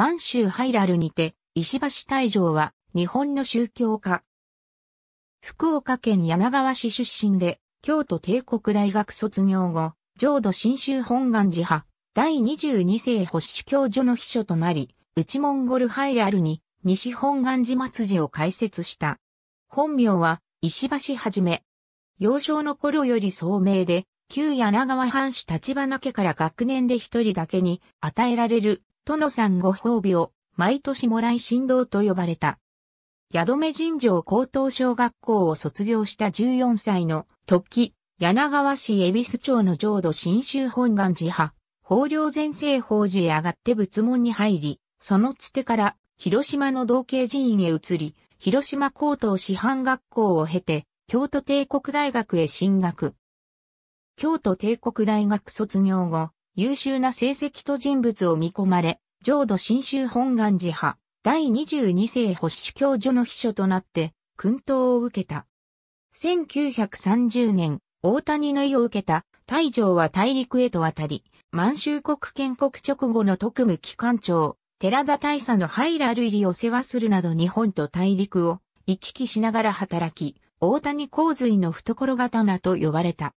満州ハイラルにて、石橋大将は日本の宗教家。福岡県柳川市出身で、京都帝国大学卒業後、浄土真宗本願寺派、第22世保守教授の秘書となり、内モンゴルハイラルに西本願寺末寺を開設した。本名は石橋はじめ。幼少の頃より聡明で、旧柳川藩主立花家から学年で一人だけに与えられる殿さんご褒美を毎年もらい神道と呼ばれた。宿目尋常高等小学校を卒業した14歳の時、柳川市恵比寿町の浄土新州本願寺派、法領全生法寺へ上がって仏門に入り、そのつてから広島の道系寺院へ移り、広島高等師範学校を経て、京都帝国大学へ進学。京都帝国大学卒業後、優秀な成績と人物を見込まれ、浄土真宗本願寺派、第22世保守教授の秘書となって、訓導を受けた。1930年、大谷の意を受けた大城は大陸へと渡り、満州国建国直後の特務機関長、寺田大佐のハイラル入りを世話するなど日本と大陸を行き来しながら働き、大谷洪水の懐刀と呼ばれた。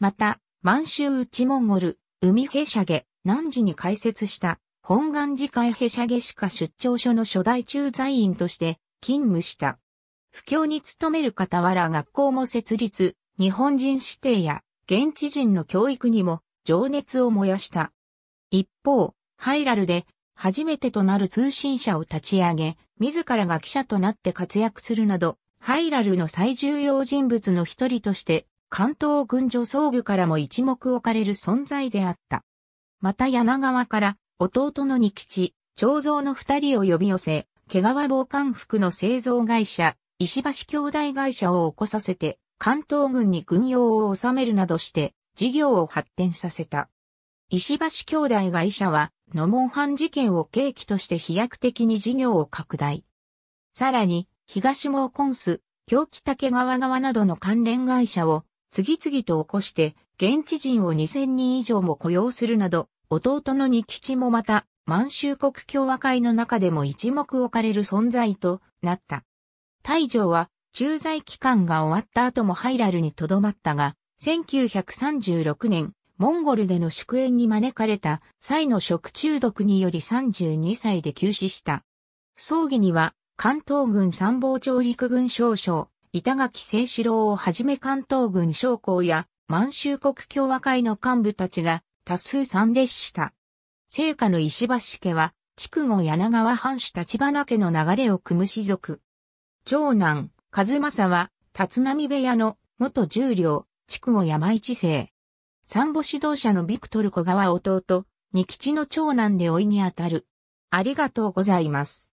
また、満州内モンゴル、海へしゃげ、何時に開設した、本願寺会へしゃげしか出張所の初代駐在員として勤務した。不況に勤める傍ら学校も設立、日本人指定や現地人の教育にも情熱を燃やした。一方、ハイラルで初めてとなる通信社を立ち上げ、自らが記者となって活躍するなど、ハイラルの最重要人物の一人として関東軍女装部からも一目置かれる存在であった。また柳川から弟の二吉、長蔵の二人を呼び寄せ、毛皮防寒服の製造会社、石橋兄弟会社を起こさせて、関東軍に軍用を収めるなどして、事業を発展させた。石橋兄弟会社は、野門藩事件を契機として飛躍的に事業を拡大。さらに、東毛コンス、京北毛川側などの関連会社を次々と起こして、現地人を2000人以上も雇用するなど、弟の仁吉もまた、満州国共和会の中でも一目置かれる存在となった。大城は、駐在期間が終わった後もハイラルに留まったが、1936年、モンゴルでの祝宴に招かれた際の食中毒により32歳で急死した。葬儀には、関東軍参謀長陸軍少将、板垣清志郎をはじめ関東軍将校や満州国共和会の幹部たちが多数参列した。聖火の石橋家は、筑後柳川藩主立花家の流れを組む士族。長男、和正は、立浪部屋の元十両、筑後山一世。三母指導者のビクトル小川弟、二吉の長男で老いにあたる。ありがとうございます。